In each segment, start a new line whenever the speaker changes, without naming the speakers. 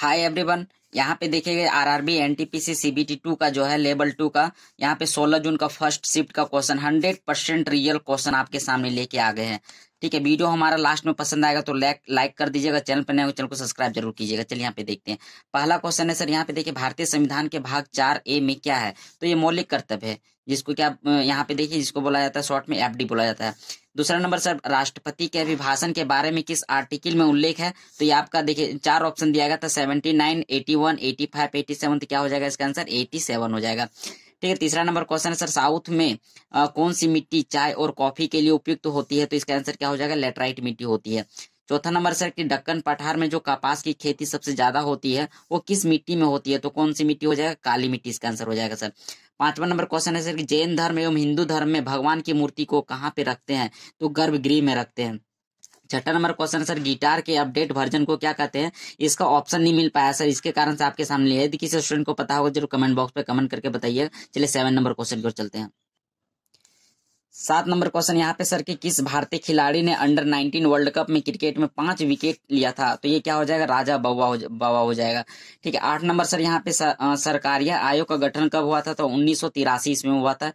hi everyone यहाँ पे देखिए आरआरबी एनटीपीसी सीबीटी टू का जो है लेवल टू का यहाँ पे 16 जून का फर्स्ट शिफ्ट का क्वेश्चन 100 परसेंट रियल क्वेश्चन आपके सामने लेके आ गए हैं ठीक है वीडियो हमारा लास्ट में पसंद आएगा तो लाइक लाइक कर दीजिएगा चैनल पर नए तो चैनल को सब्सक्राइब जरूर कीजिएगा चलिए यहाँ पे देखते हैं पहला क्वेश्चन है सर यहाँ पे देखिए भारतीय संविधान के भाग चार ए में क्या है तो ये मौलिक कर्तव्य है जिसको क्या यहाँ पे देखिए जिसको बोला जाता है शॉर्ट में एफ बोला जाता है दूसरा नंबर सर राष्ट्रपति के अभिभाषण के बारे में किस आर्टिकल में उल्लेख है तो ये आपका देखिए चार ऑप्शन दिया गया था seventy nine eighty one eighty five eighty seven तो क्या हो जाएगा इसका आंसर एटी सेवन हो जाएगा ठीक है तीसरा नंबर क्वेश्चन है सर साउथ में आ, कौन सी मिट्टी चाय और कॉफी के लिए उपयुक्त तो होती है तो इसका आंसर क्या हो जाएगा लेटराइट मिट्टी होती है चौथा नंबर सर कि डक्कन पठार में जो कपास की खेती सबसे ज्यादा होती है वो किस मिट्टी में होती है तो कौन सी मिट्टी हो जाएगा काली मिट्टी इसका आंसर हो जाएगा सर पांचवा नंबर क्वेश्चन है सर कि जैन धर्म एवं हिंदू धर्म में भगवान की मूर्ति को कहाँ पे रखते हैं तो गर्भगृह में रखते हैं छठा नंबर क्वेश्चन सर गिटार के अपडेट वर्जन को क्या कहते हैं इसका ऑप्शन नहीं मिल पाया सर इसके कारण से आपके सामने यदि किसी स्टूडेंट को पता होगा जरूर कमेंट बॉक्स पे कमेंट करके बताइए चलिए सेवन नंबर क्वेश्चन की ओर चलते हैं सात नंबर क्वेश्चन यहाँ पे सर कि किस भारतीय खिलाड़ी ने अंडर 19 वर्ल्ड कप में क्रिकेट में पांच विकेट लिया था तो ये क्या हो जाएगा राजा बवा हो बवा हो जाएगा ठीक है आठ नंबर सर यहाँ पे सरकारी आयोग का गठन कब हुआ था तो उन्नीस सौ ईस्वी में हुआ था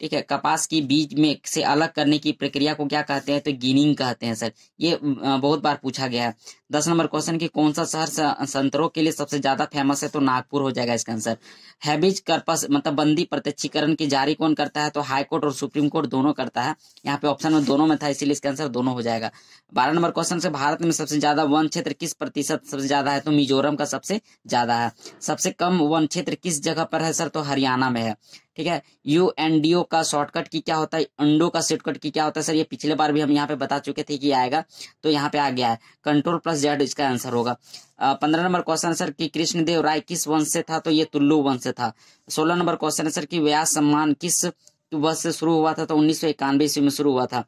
ठीक है कपास की बीज में से अलग करने की प्रक्रिया को क्या कहते हैं तो गिनिंग कहते हैं सर ये बहुत बार पूछा गया है दस नंबर क्वेश्चन की कौन सा शहर संतरों के लिए सबसे ज्यादा फेमस है तो नागपुर हो जाएगा इसका आंसर हैबिज कर्पस मतलब बंदी प्रत्यक्षीकरण की जारी कौन करता है तो हाईकोर्ट और सुप्रीम कोर्ट दोनों करता है यहाँ पे ऑप्शन में दोनों में था इसीलिए इसका आंसर दोनों हो जाएगा बारह नंबर क्वेश्चन से भारत में सबसे ज्यादा वन क्षेत्र किस प्रतिशत सबसे ज्यादा है तो मिजोरम का सबसे ज्यादा है सबसे कम वन क्षेत्र किस जगह पर है सर तो हरियाणा में है ठीक है यू एनडीओ का शॉर्टकट की क्या होता है अंडो का शॉर्टकट की क्या होता है सर ये पिछले बार भी हम यहाँ पे बता चुके थे कि आएगा तो यहाँ पे आ गया है कंट्रोल प्लस जेड इसका आंसर होगा पंद्रह नंबर क्वेश्चन सर कि कृष्णदेव राय किस वंश से था तो ये तुल्लू वंश से था सोलह नंबर क्वेश्चन सर की व्यास सम्मान किस वर्ष से शुरू हुआ था तो उन्नीस ईस्वी में शुरू हुआ था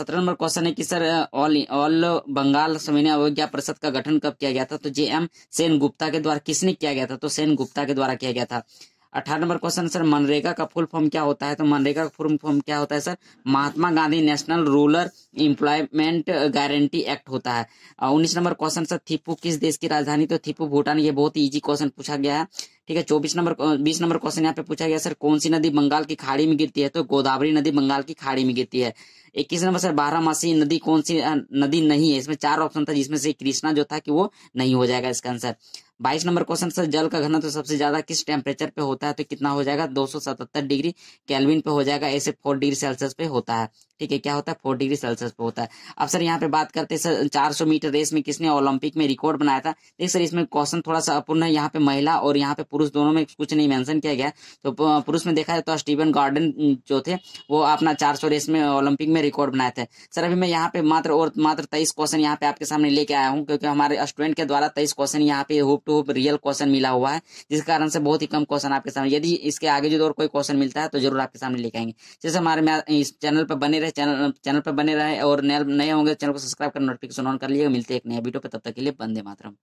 सत्रह नंबर क्वेश्चन है कि सर ऑल ऑल बंगाल समय अवज्ञा परिषद का गठन कब किया गया था तो जे एम सेन गुप्ता के द्वारा किसने किया गया था तो सेन गुप्ता के द्वारा किया गया था अठारह नंबर क्वेश्चन सर मनरेगा का फुल फॉर्म क्या होता है तो मनरेगा का फुल फॉर्म क्या होता है sir Mahatma Gandhi national rural employment guarantee act होता है उन्नीस नंबर क्वेश्चन सर थिपू किस देश की राजधानी तो थिपू भूटान ये बहुत ईजी क्वेश्चन पूछा गया है ठीक है चौबीस नंबर बीस नंबर क्वेश्चन यहाँ पे पूछा गया सर कौन सी नदी बंगाल की खाड़ी में गिरती है तो गोदावरी नदी बंगाल की खाड़ी में गिरती है इक्कीस नंबर सर बारहमासी नदी कौन सी नदी नहीं है इसमें चार ऑप्शन था जिसमें से कृष्णा जो था कि वो नहीं हो जाएगा इसका आंसर बाईस नंबर क्वेश्चन सर जल का घनत्व तो सबसे ज्यादा किस टेम्परेचर पे होता है तो कितना हो जाएगा दो डिग्री कैलविन पे हो जाएगा ऐसे फोर डिग्री सेल्सियस पे होता है ठीक है क्या होता है फोर डिग्री सेल्सियस पे होता है अब सर यहाँ पे बात करते हैं सर चार मीटर रेस में किसने ओलंपिक में रिकॉर्ड बनाया था देख सर इसमें क्वेश्चन थोड़ा सा अपूर्ण है यहाँ पे महिला और यहाँ पे पुरुष दोनों में कुछ नहीं मैंशन किया गया तो पुरुष में देखा जाए तो स्टीवन गार्डन जो थे वो अपना चार रेस में ओलंपिक में रिकॉर्ड बनाए थे सर अभी मैं यहाँ पे मात्र और मात्र तेईस क्वेश्चन यहाँ पे आपके सामने लेके आया हूँ क्योंकि हमारे स्टूडेंट के द्वारा तेईस क्वेश्चन यहाँ पे hope to hope real question मिला हुआ है जिस कारण से बहुत ही कम क्वेश्चन आपके सामने यदि इसके आगे जो और कोई क्वेश्चन मिलता है तो जरूर आपके सामने लेके आएंगे जैसे हमारे इस चैनल पर बने रहे रहे चैनल चैनल पर बने रहे और नए नए होंगे तो चैनल को सब्सक्राइब कर नोटिफिकेशन ऑन कर लिए मिलते हैं एक नया वीडियो पर तब तक के लिए बंदे मातरम